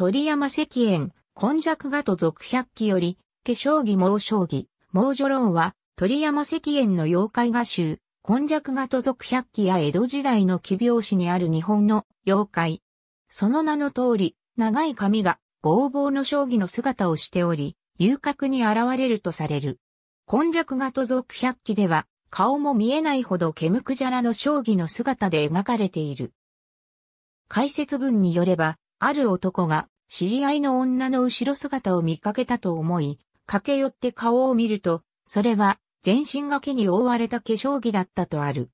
鳥山石燕、根弱画と続百鬼より、化粧儀猛将儀、猛女論は、鳥山石燕の妖怪画集、根弱画と続百鬼や江戸時代の奇病史にある日本の妖怪。その名の通り、長い髪が、ぼうぼうの将棋の姿をしており、遊郭に現れるとされる。根弱画と続百鬼では、顔も見えないほど煙くじゃらの将棋の姿で描かれている。解説文によれば、ある男が知り合いの女の後ろ姿を見かけたと思い、駆け寄って顔を見ると、それは全身が毛に覆われた化粧着だったとある。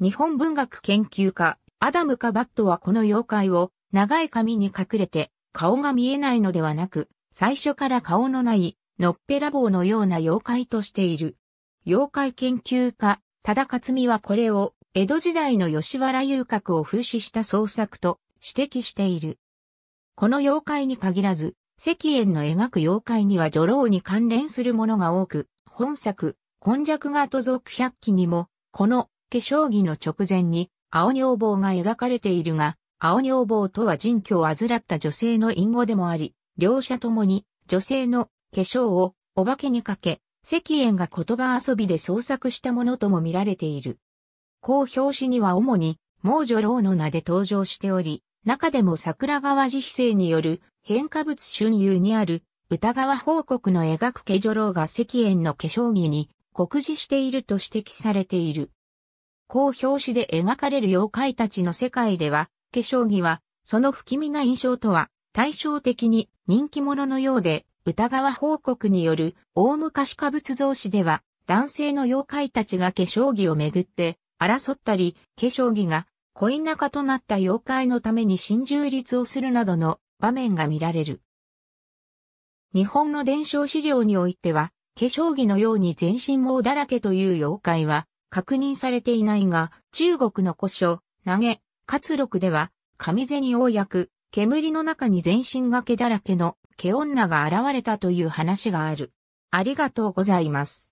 日本文学研究家、アダム・カバットはこの妖怪を長い髪に隠れて顔が見えないのではなく、最初から顔のないのっぺらぼうのような妖怪としている。妖怪研究家、忠勝美はこれを江戸時代の吉原遊郭を風刺した創作と指摘している。この妖怪に限らず、石炎の描く妖怪には女郎に関連するものが多く、本作、今弱が都族百鬼にも、この化粧着の直前に、青女房が描かれているが、青女房とは人居を患らった女性の隠語でもあり、両者ともに女性の化粧をお化けにかけ、石炎が言葉遊びで創作したものとも見られている。こう表紙には主に、う女郎の名で登場しており、中でも桜川自費生による変化物春遊にある歌川報告の描く化女郎が石燕の化粧着に酷似していると指摘されている。こう表紙で描かれる妖怪たちの世界では、化粧着は、その不気味な印象とは、対照的に人気者のようで、歌川報告による大昔化仏造史では、男性の妖怪たちが化粧着をめぐって争ったり、化粧着が恋仲となった妖怪のために新充立をするなどの場面が見られる。日本の伝承資料においては、化粧着のように全身毛だらけという妖怪は確認されていないが、中国の古書、投げ、活録では、神銭やく、煙の中に全身が毛だらけの毛女が現れたという話がある。ありがとうございます。